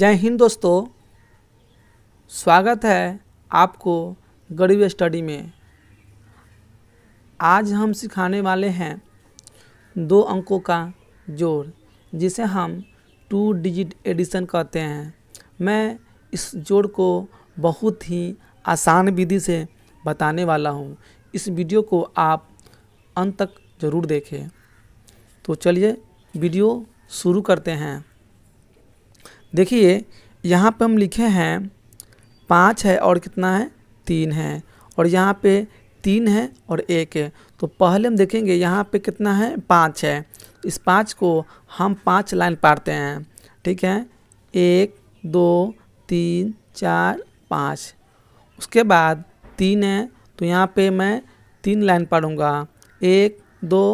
जय हिंद दोस्तों स्वागत है आपको गरीब स्टडी में आज हम सिखाने वाले हैं दो अंकों का जोड़ जिसे हम टू डिजिट एडिशन कहते हैं मैं इस जोड़ को बहुत ही आसान विधि से बताने वाला हूँ इस वीडियो को आप अंत तक ज़रूर देखें तो चलिए वीडियो शुरू करते हैं देखिए यहाँ पे हम लिखे हैं पाँच है और कितना है तीन है और यहाँ पे तीन है और एक है तो पहले हम देखेंगे यहाँ पे कितना है पाँच है इस पाँच को हम पाँच लाइन पाड़ते हैं ठीक है एक दो तीन चार पाँच उसके बाद तीन है तो यहाँ पे मैं तीन लाइन पाड़ूँगा एक दो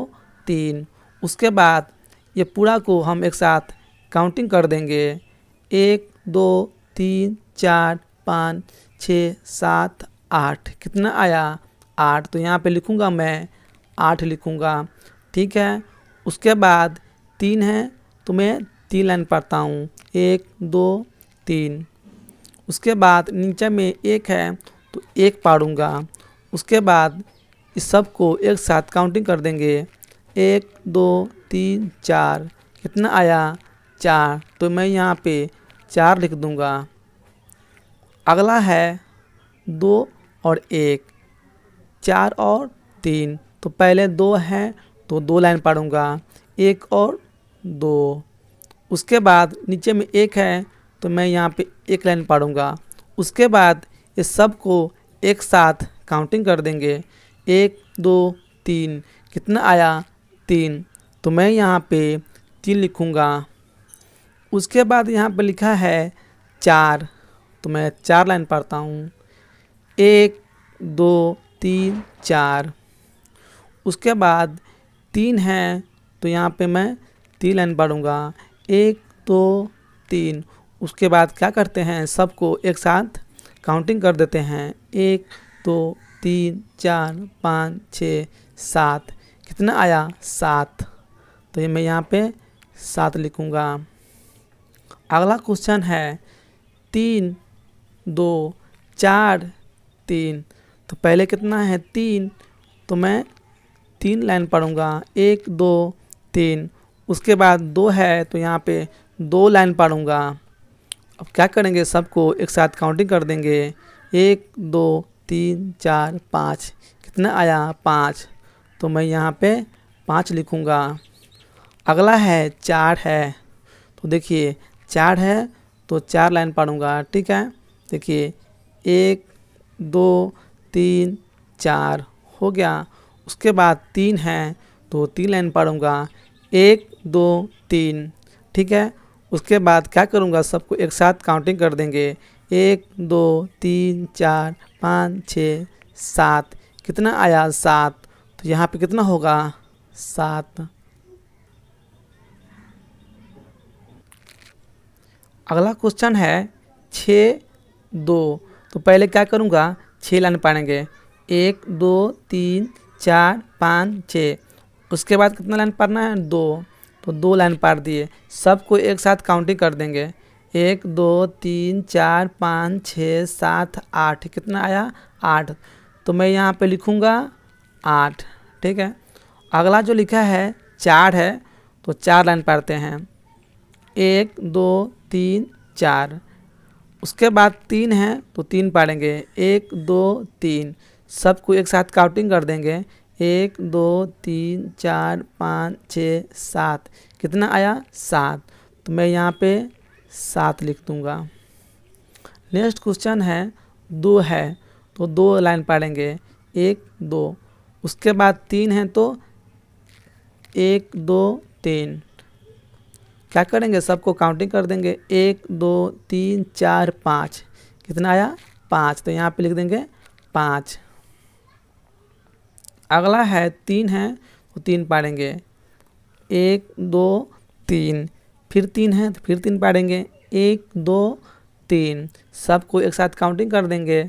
तीन उसके बाद ये पूरा को हम एक साथ काउंटिंग कर देंगे एक दो तीन चार पाँच छः सात आठ कितना आया आठ तो यहाँ पे लिखूँगा मैं आठ लिखूँगा ठीक है उसके बाद तीन है तो मैं तीन लाइन पढ़ता हूँ एक दो तीन उसके बाद नीचे में एक है तो एक पाड़ूँगा उसके बाद इस सब को एक साथ काउंटिंग कर देंगे एक दो तीन चार कितना आया चार तो मैं यहाँ पे चार लिख दूंगा अगला है दो और एक चार और तीन तो पहले दो हैं तो दो लाइन पढ़ूंगा एक और दो उसके बाद नीचे में एक है तो मैं यहाँ पे एक लाइन पढ़ूंगा उसके बाद ये सब को एक साथ काउंटिंग कर देंगे एक दो तीन कितना आया तीन तो मैं यहाँ पे तीन लिखूँगा उसके बाद यहाँ पर लिखा है चार तो मैं चार लाइन पढ़ता हूँ एक दो तीन चार उसके बाद तीन है तो यहाँ पे मैं तीन लाइन पढ़ूँगा एक दो तीन उसके बाद क्या करते हैं सबको एक साथ काउंटिंग कर देते हैं एक दो तीन चार पाँच छः सात कितना आया सात तो ये मैं यहाँ पे सात लिखूँगा अगला क्वेश्चन है तीन दो चार तीन तो पहले कितना है तीन तो मैं तीन लाइन पढ़ूंगा एक दो तीन उसके बाद दो है तो यहाँ पे दो लाइन पढ़ूंगा अब क्या करेंगे सबको एक साथ काउंटिंग कर देंगे एक दो तीन चार पाँच कितना आया पाँच तो मैं यहाँ पे पाँच लिखूँगा अगला है चार है तो देखिए चार है तो चार लाइन पढ़ूंगा ठीक है देखिए एक दो तीन चार हो गया उसके बाद तीन है तो तीन लाइन पढ़ूंगा एक दो तीन ठीक है उसके बाद क्या करूँगा सबको एक साथ काउंटिंग कर देंगे एक दो तीन चार पाँच छः सात कितना आया सात तो यहाँ पे कितना होगा सात अगला क्वेश्चन है छः दो तो पहले क्या करूँगा छः लाइन पाड़ेंगे एक दो तीन चार पाँच छः उसके बाद कितना लाइन पारना है दो तो दो लाइन पार दिए सबको एक साथ काउंटिंग कर देंगे एक दो तीन चार पाँच छः सात आठ कितना आया आठ तो मैं यहाँ पे लिखूँगा आठ ठीक है अगला जो लिखा है चार है तो चार लाइन पारते हैं एक दो तीन चार उसके बाद तीन है तो तीन पाड़ेंगे एक दो तीन सबको एक साथ काउंटिंग कर देंगे एक दो तीन चार पाँच छः सात कितना आया सात तो मैं यहाँ पे सात लिख दूँगा नेक्स्ट क्वेश्चन है दो है तो दो लाइन पाड़ेंगे एक दो उसके बाद तीन है तो एक दो तीन क्या करेंगे सबको काउंटिंग कर देंगे एक दो तीन चार पाँच कितना आया पाँच तो यहाँ पे लिख देंगे पाँच अगला है तीन है तो तीन पाड़ेंगे एक दो तीन फिर तीन है तो फिर तीन पाड़ेंगे एक दो तीन सबको एक साथ काउंटिंग कर देंगे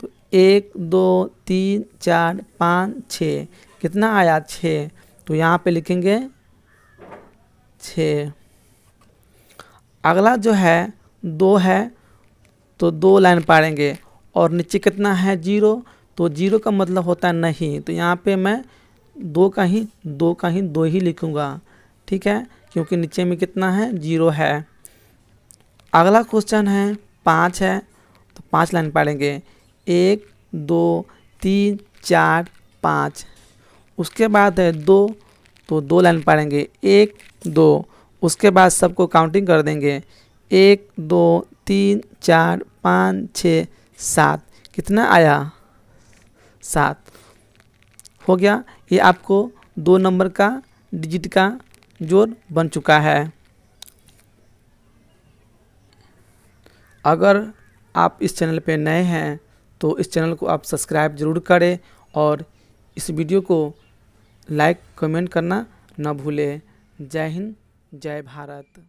तो एक दो तीन चार पाँच छ कितना आया छः तो यहाँ पे लिखेंगे छः अगला जो है दो है तो दो लाइन पाड़ेंगे और नीचे कितना है जीरो तो जीरो का मतलब होता है नहीं तो यहाँ पे मैं दो का ही दो का ही दो ही लिखूँगा ठीक है क्योंकि नीचे में कितना है जीरो है अगला क्वेश्चन है पाँच है तो पाँच लाइन पाड़ेंगे एक दो तीन चार पाँच उसके बाद है दो तो दो लाइन पाड़ेंगे एक दो उसके बाद सबको काउंटिंग कर देंगे एक दो तीन चार पाँच छ सात कितना आया सात हो गया ये आपको दो नंबर का डिजिट का जोर बन चुका है अगर आप इस चैनल पे नए हैं तो इस चैनल को आप सब्सक्राइब ज़रूर करें और इस वीडियो को लाइक कमेंट करना ना भूलें जय हिंद जय भारत